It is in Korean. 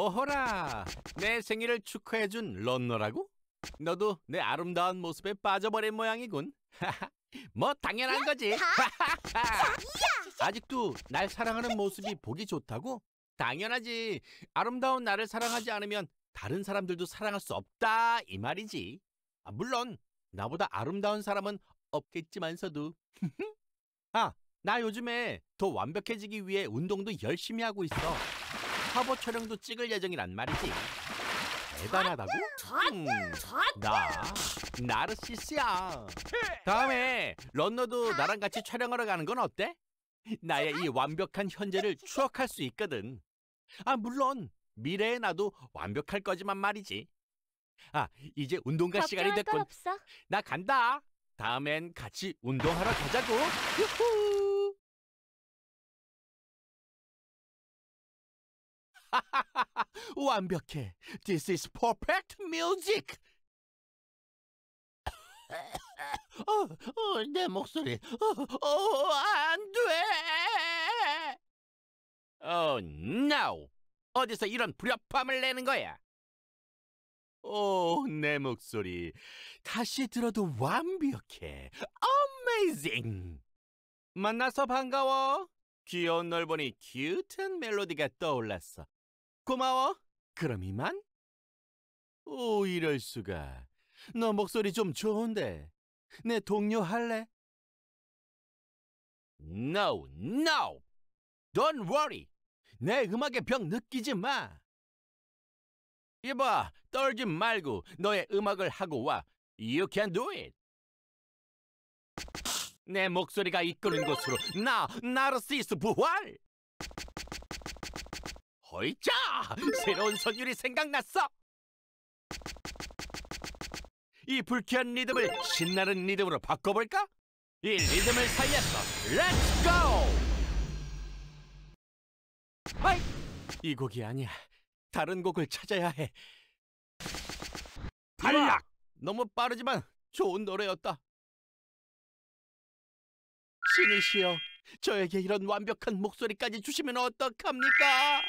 어허라내 생일을 축하해준 런너라고? 너도 내 아름다운 모습에 빠져버린 모양이군. 뭐 당연한 거지. 아직도 날 사랑하는 모습이 보기 좋다고? 당연하지. 아름다운 나를 사랑하지 않으면 다른 사람들도 사랑할 수 없다 이 말이지. 아, 물론 나보다 아름다운 사람은 없겠지만서도. 아, 나 요즘에 더 완벽해지기 위해 운동도 열심히 하고 있어. 화보 촬영도 찍을 예정이란 말이지. 대단하다고? 음, 나 나르시스야. 다음에 런너도 아. 나랑 같이 촬영하러 가는 건 어때? 나의 이 완벽한 현재를 추억할 수 있거든. 아 물론 미래의 나도 완벽할 거지만 말이지. 아 이제 운동가 시간이 됐군. 없어. 나 간다. 다음엔 같이 운동하러 가자고. 유후. 완벽해. This is perfect music. 어, 어, 내 목소리. 어, 어, 안 돼. Oh no. 어디서 이런 불협화음을 내는 거야? 오, oh, 내 목소리. 다시 들어도 완벽해. Amazing. 만나서 반가워. 귀여운 널 보니 큐트한 멜로디가 떠올랐어. 고마워. 그럼 이만? 오, 이럴 수가. 너 목소리 좀 좋은데. 내 동료 할래? No, no. Don't worry. 내 음악의 병 느끼지 마. 이봐, 떨지 말고 너의 음악을 하고 와. You can do it. 내 목소리가 이끄는 곳으로 나, 나르시스 부활! 어이짜! 새로운 선율이 생각났어! 이 불쾌한 리듬을 신나는 리듬으로 바꿔볼까? 이 리듬을 살렸어! 렛츠 고! 아이! 이 곡이 아니야. 다른 곡을 찾아야 해. 발락! 너무 빠르지만 좋은 노래였다. 신이시여, 저에게 이런 완벽한 목소리까지 주시면 어떡합니까?